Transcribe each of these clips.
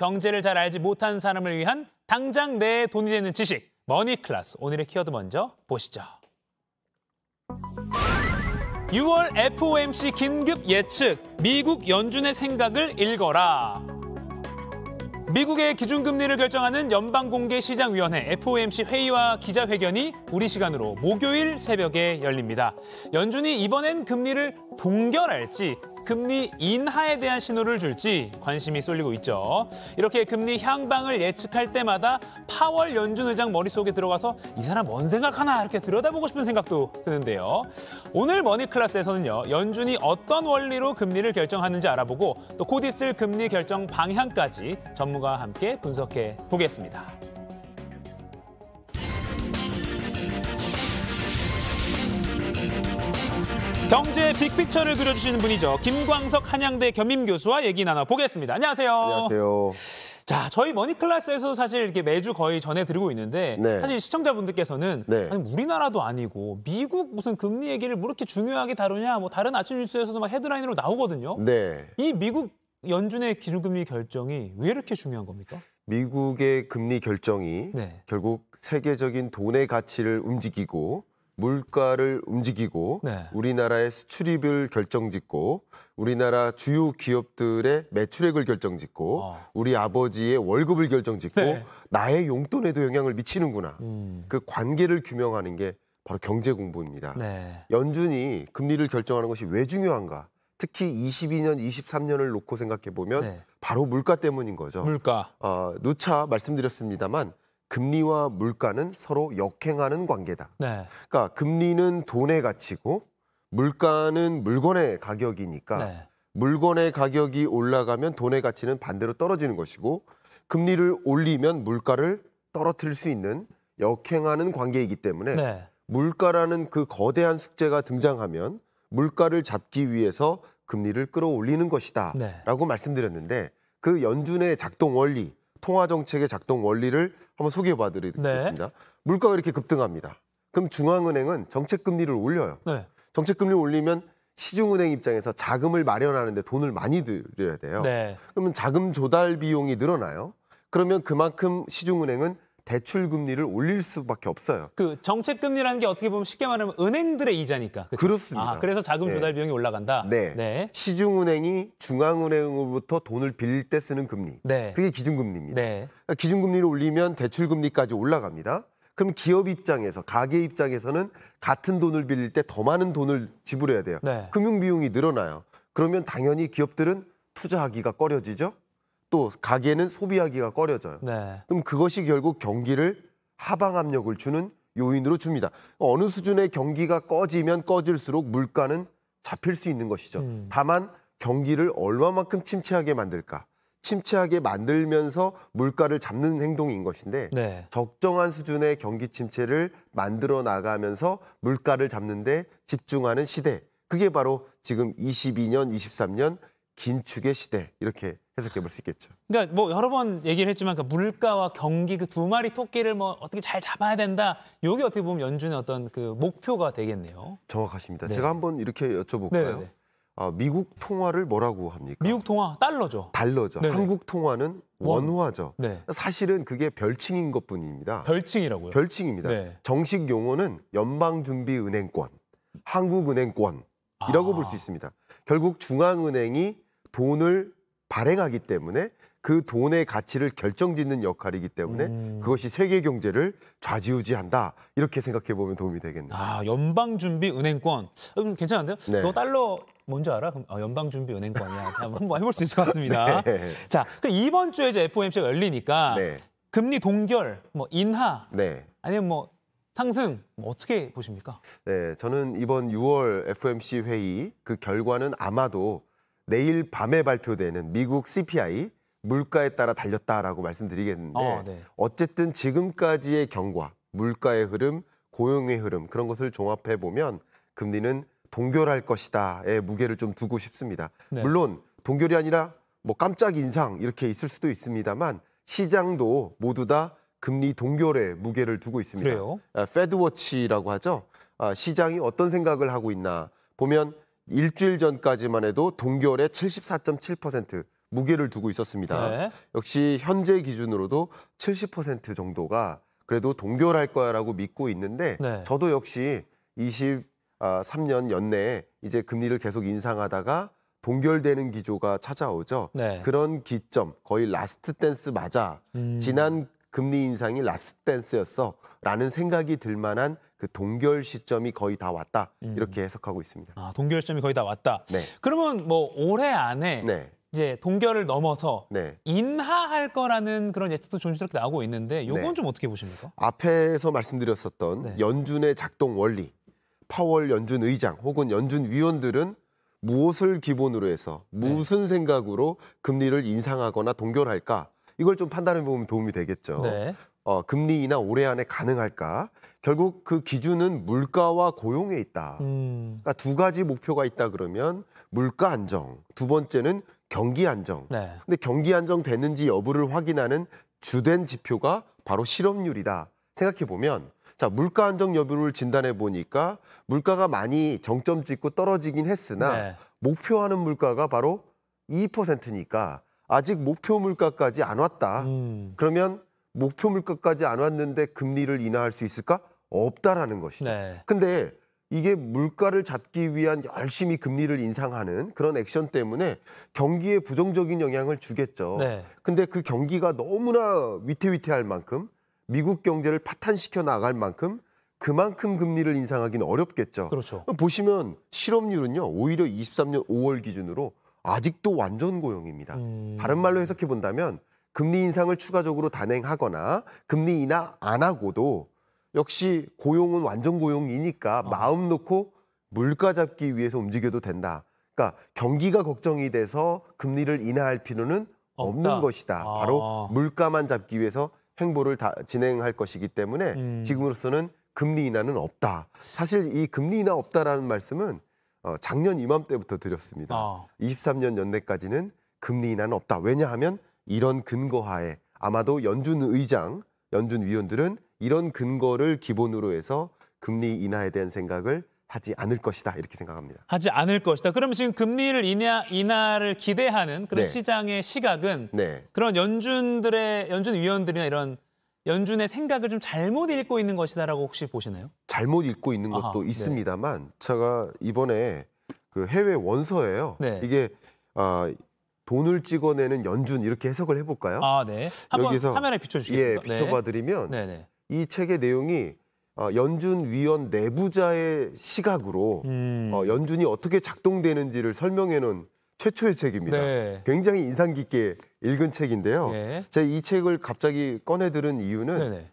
경제를 잘 알지 못한 사람을 위한 당장 내 돈이 되는 지식, 머니 클래스. 오늘의 키워드 먼저 보시죠. 6월 FOMC 긴급 예측, 미국 연준의 생각을 읽어라. 미국의 기준금리를 결정하는 연방공개시장위원회 FOMC 회의와 기자회견이 우리 시간으로 목요일 새벽에 열립니다. 연준이 이번엔 금리를 동결할지 금리 인하에 대한 신호를 줄지 관심이 쏠리고 있죠. 이렇게 금리 향방을 예측할 때마다 파월 연준 의장 머릿속에 들어가서 이 사람 뭔 생각하나 이렇게 들여다보고 싶은 생각도 드는데요. 오늘 머니 클래스에서는요. 연준이 어떤 원리로 금리를 결정하는지 알아보고 또 곧 있을 금리 결정 방향까지 전문가와 함께 분석해 보겠습니다. 경제 빅픽처를 그려주시는 분이죠. 김광석 한양대 겸임 교수와 얘기 나눠보겠습니다. 안녕하세요. 안녕하세요. 자, 저희 머니클래스에서 사실 이렇게 매주 거의 전해드리고 있는데 네. 사실 시청자분들께서는 네. 아니, 우리나라도 아니고 미국 무슨 금리 얘기를 뭐 이렇게 중요하게 다루냐 뭐 다른 아침 뉴스에서도 막 헤드라인으로 나오거든요. 네. 이 미국 연준의 기준금리 결정이 왜 이렇게 중요한 겁니까? 미국의 금리 결정이 네. 결국 세계적인 돈의 가치를 움직이고 물가를 움직이고 네. 우리나라의 수출입을 결정짓고 우리나라 주요 기업들의 매출액을 결정짓고 어. 우리 아버지의 월급을 결정짓고 네. 나의 용돈에도 영향을 미치는구나. 음. 그 관계를 규명하는 게 바로 경제 공부입니다. 네. 연준이 금리를 결정하는 것이 왜 중요한가? 특히 22년, 23년을 놓고 생각해 보면 네. 바로 물가 때문인 거죠. 물가. 어, 누차 말씀드렸습니다만 금리와 물가는 서로 역행하는 관계다. 네. 그러니까 금리는 돈의 가치고 물가는 물건의 가격이니까 네. 물건의 가격이 올라가면 돈의 가치는 반대로 떨어지는 것이고 금리를 올리면 물가를 떨어뜨릴 수 있는 역행하는 관계이기 때문에 네. 물가라는 그 거대한 숙제가 등장하면 물가를 잡기 위해서 금리를 끌어올리는 것이다 라고 네. 말씀드렸는데 그 연준의 작동 원리 통화 정책의 작동 원리를 한번 소개해봐 드리겠습니다. 네. 물가가 이렇게 급등합니다. 그럼 중앙은행은 정책 금리를 올려요. 네. 정책 금리를 올리면 시중은행 입장에서 자금을 마련하는데 돈을 많이 들여야 돼요. 네. 그러면 자금 조달 비용이 늘어나요. 그러면 그만큼 시중은행은 대출 금리를 올릴 수밖에 없어요. 그 정책 금리라는 게 어떻게 보면 쉽게 말하면 은행들의 이자니까. 그렇 그렇습니다 아, 그래서 자금 네. 조달 비용이 올라간다. 네. 네. 시중은행이 중앙은행으로부터 돈을 빌릴 때 쓰는 금리. 네. 그게 기준금리입니다. 네. 그러니까 기준금리를 올리면 대출 금리까지 올라갑니다. 그럼 기업 입장에서 가계 입장에서는 같은 돈을 빌릴 때 더 많은 돈을 지불해야 돼요. 네. 금융 비용이 늘어나요. 그러면 당연히 기업들은 투자하기가 꺼려지죠. 또 가게는 소비하기가 꺼려져요. 네. 그럼 그것이 결국 경기를 하방 압력을 주는 요인으로 줍니다. 어느 수준의 경기가 꺼지면 꺼질수록 물가는 잡힐 수 있는 것이죠. 음. 다만 경기를 얼마만큼 침체하게 만들까? 침체하게 만들면서 물가를 잡는 행동인 것인데 네. 적정한 수준의 경기 침체를 만들어 나가면서 물가를 잡는데 집중하는 시대. 그게 바로 지금 22년, 23년 긴축의 시대 이렇게 해석해 볼 수 있겠죠. 그러니까 뭐 여러 번 얘기를 했지만 그 물가와 경기 그 두 마리 토끼를 뭐 어떻게 잘 잡아야 된다. 요게 어떻게 보면 연준의 어떤 그 목표가 되겠네요. 정확하십니다. 네. 제가 한번 이렇게 여쭤볼까요? 네, 네. 아, 미국 통화를 뭐라고 합니까? 미국 통화 달러죠. 달러죠. 네네. 네. 한국 통화는 원화죠. 네. 사실은 그게 별칭인 것뿐입니다. 별칭이라고요? 별칭입니다. 네. 정식 용어는 연방준비은행권, 한국은행권 이라고 아. 볼수 있습니다. 결국 중앙은행이 돈을 발행하기 때문에 그 돈의 가치를 결정짓는 역할이기 때문에 음. 그것이 세계 경제를 좌지우지한다 이렇게 생각해 보면 도움이 되겠네요. 아 연방준비은행권 어, 음, 괜찮은데요? 네. 너 달러 뭔지 알아? 그럼 어, 아, 연방준비은행권이야. 한번 뭐 해볼 수 있을 것 같습니다. 네. 자, 그 이번 주에 이제 FOMC가 열리니까 네. 금리 동결, 뭐 인하, 네. 아니면 뭐 상승 어떻게 보십니까? 네, 저는 이번 6월 FOMC 회의 그 결과는 아마도 내일 밤에 발표되는 미국 CPI 물가에 따라 달렸다라고 말씀드리겠는데 아, 네. 어쨌든 지금까지의 경과, 물가의 흐름, 고용의 흐름 그런 것을 종합해 보면 금리는 동결할 것이다의 무게를 좀 두고 싶습니다. 네. 물론 동결이 아니라 뭐 깜짝 인상 이렇게 있을 수도 있습니다만 시장도 모두 다 금리 동결에 무게를 두고 있습니다. 그래요? 페드워치라고 아, 하죠. 아, 시장이 어떤 생각을 하고 있나 보면 일주일 전까지만 해도 동결에 74.7% 무게를 두고 있었습니다. 네. 역시 현재 기준으로도 70% 정도가 그래도 동결할 거야라고 믿고 있는데 네. 저도 역시 23년 연내에 이제 금리를 계속 인상하다가 동결되는 기조가 찾아오죠. 네. 그런 기점 거의 라스트 댄스 맞아 음. 지난 금리 인상이 라스트 댄스였어 라는 생각이 들 만한 그 동결 시점이 거의 다 왔다 음. 이렇게 해석하고 있습니다. 아 동결 시점이 거의 다 왔다. 네. 그러면 뭐 올해 안에 네. 이제 동결을 넘어서 네. 인하할 거라는 그런 예측도 조심스럽게 나오고 있는데 요건 네. 좀 어떻게 보십니까? 앞에서 말씀드렸었던 네. 연준의 작동 원리, 파월 연준 의장 혹은 연준 위원들은 무엇을 기본으로 해서 네. 무슨 생각으로 금리를 인상하거나 동결할까 이걸 좀 판단해 보면 도움이 되겠죠. 네. 어, 금리 인하 올해 안에 가능할까? 결국 그 기준은 물가와 고용에 있다. 음. 그러니까 두 가지 목표가 있다 그러면 물가 안정, 두 번째는 경기 안정. 네. 근데 경기 안정 됐는지 여부를 확인하는 주된 지표가 바로 실업률이다. 생각해 보면 자, 물가 안정 여부를 진단해 보니까 물가가 많이 정점 찍고 떨어지긴 했으나 네. 목표하는 물가가 바로 2%니까 아직 목표 물가까지 안 왔다. 음. 그러면 목표 물가까지 안 왔는데 금리를 인하할 수 있을까? 없다라는 것이죠. 네. 근데 이게 물가를 잡기 위한 열심히 금리를 인상하는 그런 액션 때문에 경기에 부정적인 영향을 주겠죠. 네. 근데 그 경기가 너무나 위태위태할 만큼 미국 경제를 파탄시켜 나갈 만큼 그만큼 금리를 인상하기는 어렵겠죠. 그렇죠. 보시면 실업률은요. 오히려 23년 5월 기준으로 아직도 완전 고용입니다. 음. 다른 말로 해석해 본다면 금리 인상을 추가적으로 단행하거나 금리 인하 안 하고도 역시 고용은 완전 고용이니까 어. 마음 놓고 물가 잡기 위해서 움직여도 된다. 그러니까 경기가 걱정이 돼서 금리를 인하할 필요는 없다. 없는 것이다. 아. 바로 물가만 잡기 위해서 행보를 다 진행할 것이기 때문에 음. 지금으로서는 금리 인하는 없다. 사실 이 금리 인하 없다라는 말씀은 어, 작년 이맘때부터 드렸습니다. 아. 23년 연내까지는 금리 인하는 없다. 왜냐하면 이런 근거하에 아마도 연준 의장, 연준 위원들은 이런 근거를 기본으로 해서 금리 인하에 대한 생각을 하지 않을 것이다 이렇게 생각합니다. 하지 않을 것이다. 그럼 지금 금리를 인하, 인하를 기대하는 그런 네. 시장의 시각은 네. 그런 연준들의 연준 위원들이나 이런 연준의 생각을 좀 잘못 읽고 있는 것이다라고 혹시 보시나요? 잘못 읽고 있는 것도 아하, 네. 있습니다만 네. 제가 이번에 그 해외 원서예요. 네. 이게 아 돈을 찍어내는 연준 이렇게 해석을 해볼까요? 아 네. 여기서 화면에 비춰주시겠습니까? 예, 비춰봐드리면 네. 네, 네. 이 책의 내용이 아, 연준 위원 내부자의 시각으로 음. 어, 연준이 어떻게 작동되는지를 설명해 놓은 최초의 책입니다. 네. 굉장히 인상 깊게 읽은 책인데요. 네. 제가 이 책을 갑자기 꺼내 들은 이유는 네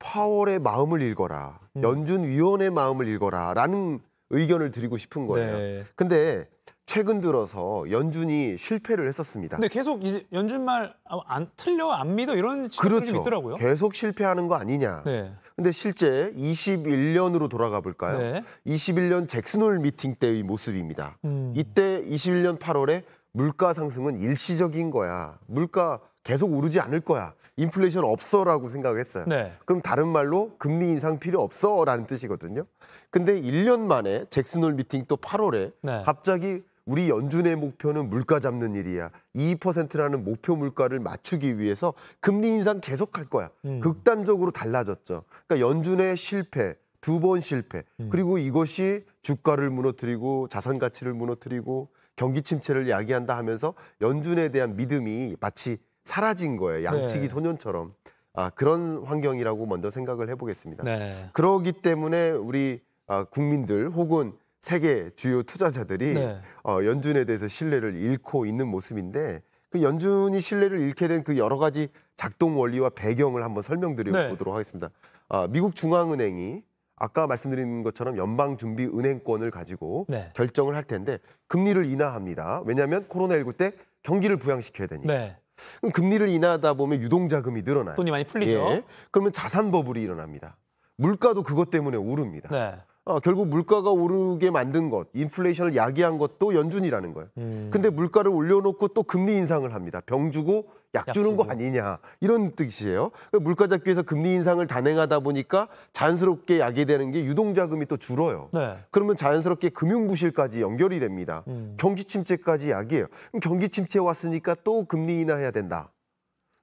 파월의 마음을 읽어라, 음. 연준 위원의 마음을 읽어라라는 의견을 드리고 싶은 거예요. 네. 근데 최근 들어서 연준이 실패를 했었습니다. 근데 계속 이제 연준 말안 틀려 안 믿어 이런 그렇죠. 있더라고요. 계속 실패하는 거 아니냐. 네. 근데 실제 21년으로 돌아가 볼까요? 네. 21년 잭슨홀 미팅 때의 모습입니다. 음. 이때 21년 8월에 물가 상승은 일시적인 거야. 물가 계속 오르지 않을 거야. 인플레이션 없어라고 생각했어요. 네. 그럼 다른 말로 금리 인상 필요 없어라는 뜻이거든요. 근데 1년 만에 잭슨홀 미팅 또 8월에 네. 갑자기 우리 연준의 목표는 물가 잡는 일이야. 2%라는 목표 물가를 맞추기 위해서 금리 인상 계속할 거야. 음. 극단적으로 달라졌죠. 그러니까 연준의 실패, 두 번 실패. 음. 그리고 이것이 주가를 무너뜨리고 자산 가치를 무너뜨리고 경기 침체를 야기한다 하면서 연준에 대한 믿음이 마치 사라진 거예요. 네. 양치기 네. 소년처럼. 아, 그런 환경이라고 먼저 생각을 해보겠습니다. 네. 그러기 때문에 우리 아, 국민들 혹은 세계 주요 투자자들이 네. 어, 연준에 대해서 신뢰를 잃고 있는 모습인데 그 연준이 신뢰를 잃게 된 그 여러 가지 작동 원리와 배경을 한번 설명드려 네. 보도록 하겠습니다. 아, 미국 중앙은행이 아까 말씀드린 것처럼 연방준비은행권을 가지고 네. 결정을 할 텐데 금리를 인하합니다. 왜냐하면 코로나19 때 경기를 부양시켜야 되니까. 네. 그럼 금리를 인하하다 보면 유동자금이 늘어나요. 돈이 많이 풀리죠. 예. 그러면 자산 버블이 일어납니다. 물가도 그것 때문에 오릅니다. 네. 어, 결국 물가가 오르게 만든 것, 인플레이션을 야기한 것도 연준이라는 거예요. 음. 근데 물가를 올려놓고 또 금리 인상을 합니다. 병 주고 약 주는 약주고. 거 아니냐 이런 뜻이에요. 그 물가 잡기위해서 금리 인상을 단행하다 보니까 자연스럽게 야기되는 게 유동 자금이 또 줄어요. 네. 그러면 자연스럽게 금융 부실까지 연결이 됩니다. 음. 경기 침체까지 야기해요. 그럼 경기 침체 왔으니까 또 금리 인하해야 된다.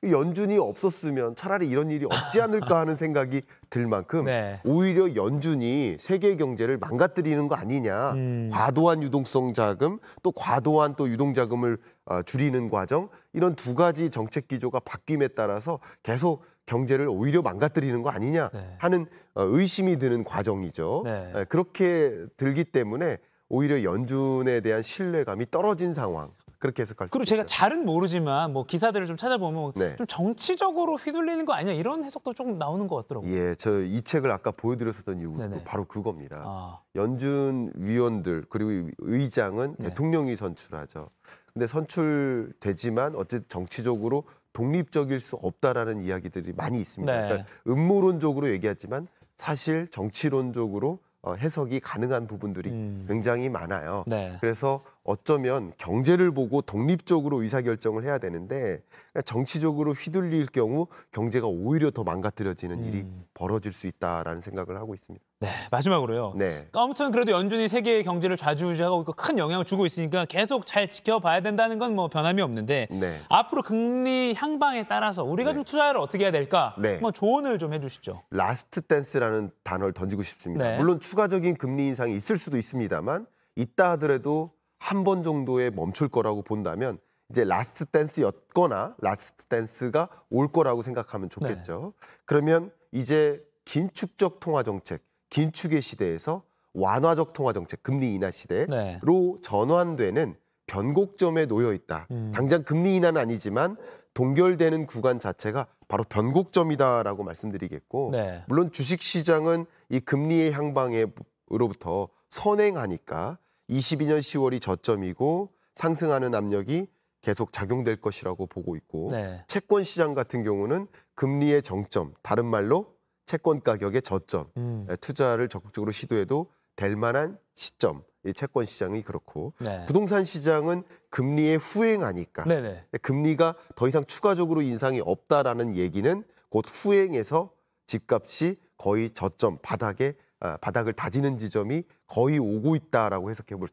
연준이 없었으면 차라리 이런 일이 없지 않을까 하는 생각이 들 만큼 네. 오히려 연준이 세계 경제를 망가뜨리는 거 아니냐. 음. 과도한 유동성 자금 또 과도한 또 유동 자금을 어, 줄이는 과정 이런 두 가지 정책 기조가 바뀜에 따라서 계속 경제를 오히려 망가뜨리는 거 아니냐 네. 하는 어, 의심이 드는 과정이죠. 네. 예, 그렇게 들기 때문에 오히려 연준에 대한 신뢰감이 떨어진 상황. 그렇게 해석할 수 그리고 제가 잘은 모르지만 뭐 기사들을 좀 찾아보면 네. 좀 정치적으로 휘둘리는 거 아니냐 이런 해석도 조금 나오는 것 같더라고요. 예, 저 이 책을 아까 보여드렸었던 이유 도 바로 그겁니다. 아. 연준 위원들 그리고 의장은 네. 대통령이 선출하죠. 근데 선출되지만 어쨌든 정치적으로 독립적일 수 없다라는 이야기들이 많이 있습니다. 네. 그러니까 음모론적으로 얘기하지만 사실 정치론적으로 어, 해석이 가능한 부분들이 음. 굉장히 많아요. 네. 그래서 어쩌면 경제를 보고 독립적으로 의사결정을 해야 되는데 그러니까 정치적으로 휘둘릴 경우 경제가 오히려 더 망가뜨려지는 음. 일이 벌어질 수 있다라는 생각을 하고 있습니다. 네, 마지막으로요. 네. 그러니까 아무튼 그래도 연준이 세계 경제를 좌지우지하고 있고 큰 영향을 주고 있으니까 계속 잘 지켜봐야 된다는 건 뭐 변함이 없는데 네. 앞으로 금리 향방에 따라서 우리가 네. 좀 투자를 어떻게 해야 될까? 네. 한번 조언을 좀 해주시죠. 라스트 댄스라는 단어를 던지고 싶습니다. 네. 물론 추가적인 금리 인상이 있을 수도 있습니다만 있다 하더라도 한 번 정도에 멈출 거라고 본다면 이제 라스트 댄스였거나 라스트 댄스가 올 거라고 생각하면 좋겠죠. 네. 그러면 이제 긴축적 통화 정책 긴축의 시대에서 완화적 통화 정책, 금리 인하 시대로 네. 전환되는 변곡점에 놓여 있다. 음. 당장 금리 인하는 아니지만 동결되는 구간 자체가 바로 변곡점이다라고 말씀드리겠고 네. 물론 주식 시장은 이 금리의 향방으로부터 선행하니까 22년 10월이 저점이고 상승하는 압력이 계속 작용될 것이라고 보고 있고 네. 채권 시장 같은 경우는 금리의 정점, 다른 말로 채권 가격의 저점 음. 예, 투자를 적극적으로 시도해도 될 만한 시점 이 채권 시장이 그렇고 네. 부동산 시장은 금리에 후행하니까 네네. 네. 예, 금리가 더 이상 추가적으로 인상이 없다라는 얘기는 곧후행해서 집값이 거의 저점 바닥에 아, 바닥을 다지는 지점이 거의 오고 있다라고 해석해 볼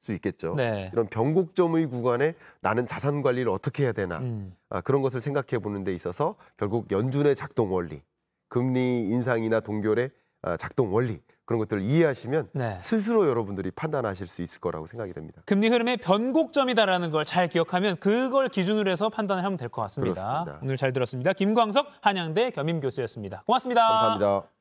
수 있겠죠. 네. 이런 변곡점의 구간에 나는 자산 관리를 어떻게 해야 되나 음. 아, 그런 것을 생각해 보는 데 있어서 결국 연준의 작동 원리 금리 인상이나 동결의 아, 작동 원리 그런 것들을 이해하시면 네. 스스로 여러분들이 판단하실 수 있을 거라고 생각이 됩니다. 금리 흐름의 변곡점이다라는 걸 잘 기억하면 그걸 기준으로 해서 판단을 하면 될 것 같습니다. 그렇습니다. 오늘 잘 들었습니다. 김광석 한양대 겸임 교수였습니다. 고맙습니다. 감사합니다.